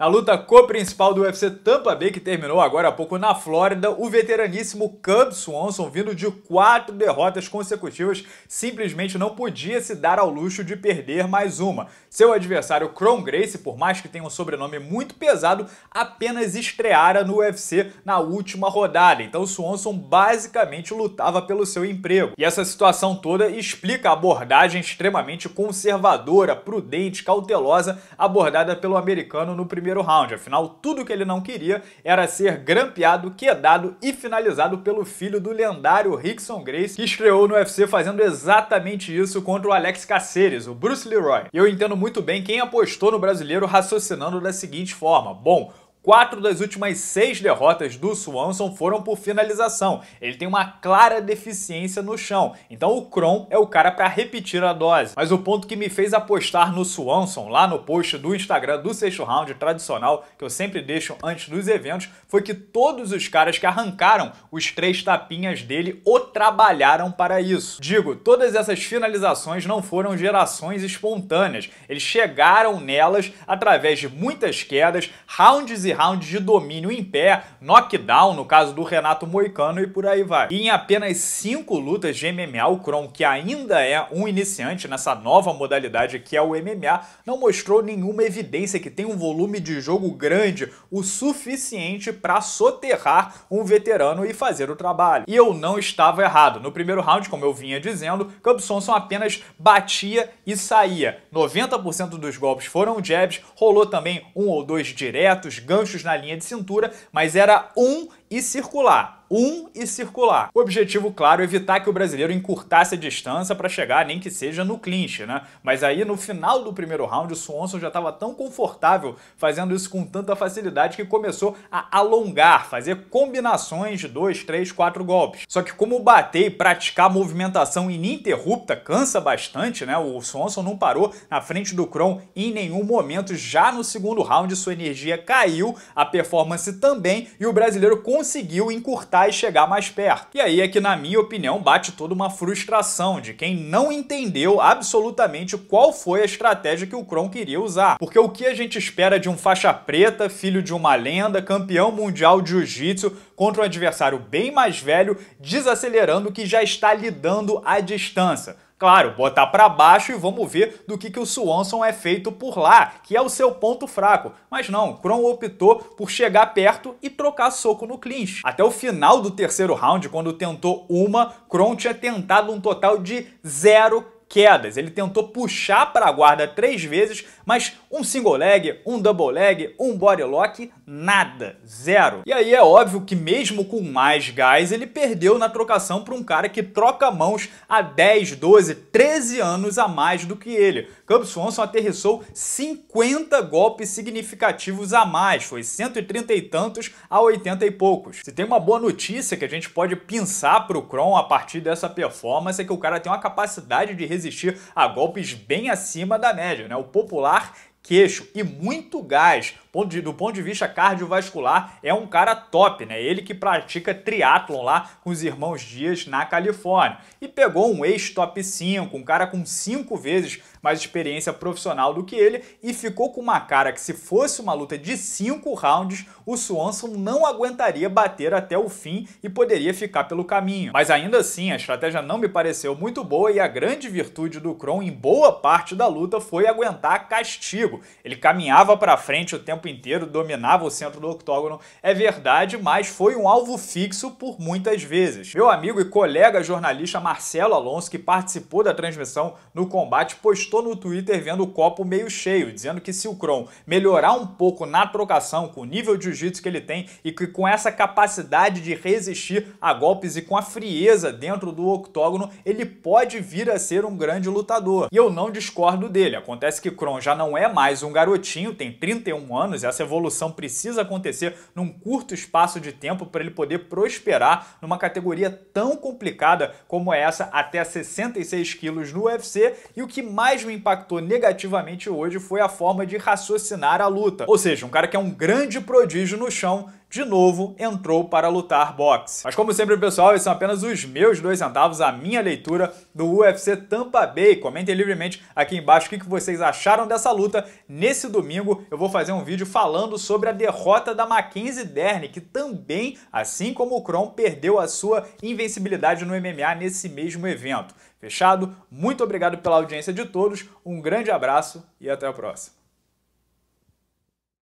Na luta co-principal do UFC Tampa Bay, que terminou agora há pouco na Flórida, o veteraníssimo Cub Swanson, vindo de quatro derrotas consecutivas, simplesmente não podia se dar ao luxo de perder mais uma. Seu adversário, Cron Grace, por mais que tenha um sobrenome muito pesado, apenas estreara no UFC na última rodada, então Swanson basicamente lutava pelo seu emprego. E essa situação toda explica a abordagem extremamente conservadora, prudente, cautelosa abordada pelo americano no primeiro primeiro round. Afinal, tudo que ele não queria era ser grampeado, quedado e finalizado pelo filho do lendário Rickson Grace, que estreou no UFC fazendo exatamente isso contra o Alex Caceres, o Bruce Leroy. eu entendo muito bem quem apostou no brasileiro raciocinando da seguinte forma: bom, Quatro das últimas seis derrotas do Swanson foram por finalização. Ele tem uma clara deficiência no chão, então o Kron é o cara para repetir a dose. Mas o ponto que me fez apostar no Swanson lá no post do Instagram do sexto round tradicional, que eu sempre deixo antes dos eventos, foi que todos os caras que arrancaram os três tapinhas dele o trabalharam para isso. Digo, todas essas finalizações não foram gerações espontâneas. Eles chegaram nelas através de muitas quedas, rounds e rounds de domínio em pé, knockdown no caso do Renato Moicano e por aí vai. E em apenas 5 lutas de MMA, o Kron, que ainda é um iniciante nessa nova modalidade que é o MMA, não mostrou nenhuma evidência que tem um volume de jogo grande o suficiente para soterrar um veterano e fazer o trabalho. E eu não estava errado. No primeiro round, como eu vinha dizendo, Cub Sonson apenas batia e saía. 90% dos golpes foram jabs, rolou também um ou dois diretos, ganhos ganchos na linha de cintura, mas era um e circular. Um e circular. O objetivo, claro, é evitar que o brasileiro encurtasse a distância para chegar nem que seja no clinch, né? Mas aí no final do primeiro round, o Swanson já estava tão confortável fazendo isso com tanta facilidade que começou a alongar, fazer combinações de dois, três, quatro golpes. Só que como bater e praticar movimentação ininterrupta cansa bastante, né? O Swanson não parou na frente do Kron em nenhum momento. Já no segundo round, sua energia caiu, a performance também, e o brasileiro com conseguiu encurtar e chegar mais perto. E aí é que, na minha opinião, bate toda uma frustração de quem não entendeu absolutamente qual foi a estratégia que o Kron queria usar. Porque o que a gente espera de um faixa preta, filho de uma lenda, campeão mundial de jiu-jitsu, contra um adversário bem mais velho, desacelerando que já está lidando à distância. Claro, botar para baixo e vamos ver do que, que o Swanson é feito por lá, que é o seu ponto fraco. Mas não, Kron optou por chegar perto e trocar soco no clinch. Até o final do terceiro round, quando tentou uma, Kron tinha tentado um total de zero quedas. Ele tentou puxar para a guarda três vezes, mas um single leg, um double leg, um body lock, nada, zero. E aí é óbvio que mesmo com mais gás, ele perdeu na trocação para um cara que troca mãos há 10, 12, 13 anos a mais do que ele. Cub Swanson aterrissou 50 golpes significativos a mais, foi 130 e tantos a 80 e poucos. Se tem uma boa notícia que a gente pode pensar para o Kron a partir dessa performance é que o cara tem uma capacidade de resistência resistir a golpes bem acima da média, né? O popular queixo e muito gás. Do ponto de vista cardiovascular, é um cara top, né? Ele que pratica triatlon lá com os irmãos Dias na Califórnia. E pegou um ex-top 5, um cara com cinco vezes mais experiência profissional do que ele e ficou com uma cara que se fosse uma luta de cinco rounds, o Swanson não aguentaria bater até o fim e poderia ficar pelo caminho. Mas ainda assim, a estratégia não me pareceu muito boa e a grande virtude do Kron em boa parte da luta foi aguentar castigo. Ele caminhava para frente o tempo inteiro, dominava o centro do octógono, é verdade, mas foi um alvo fixo por muitas vezes. Meu amigo e colega jornalista Marcelo Alonso, que participou da transmissão no combate, postou estou no Twitter vendo o copo meio cheio, dizendo que se o Kron melhorar um pouco na trocação, com o nível de jiu-jitsu que ele tem e que com essa capacidade de resistir a golpes e com a frieza dentro do octógono, ele pode vir a ser um grande lutador. E eu não discordo dele. Acontece que Kron já não é mais um garotinho, tem 31 anos, e essa evolução precisa acontecer num curto espaço de tempo para ele poder prosperar numa categoria tão complicada como é essa, até 66 quilos no UFC. E o que mais mais me impactou negativamente hoje foi a forma de raciocinar a luta. Ou seja, um cara que é um grande prodígio no chão de novo entrou para lutar boxe. Mas como sempre, pessoal, esses são apenas os meus dois centavos, a minha leitura do UFC Tampa Bay. Comentem livremente aqui embaixo o que vocês acharam dessa luta. Nesse domingo eu vou fazer um vídeo falando sobre a derrota da Mackenzie Dern, que também, assim como o Kron, perdeu a sua invencibilidade no MMA nesse mesmo evento. Fechado? Muito obrigado pela audiência de todos, um grande abraço e até a próxima.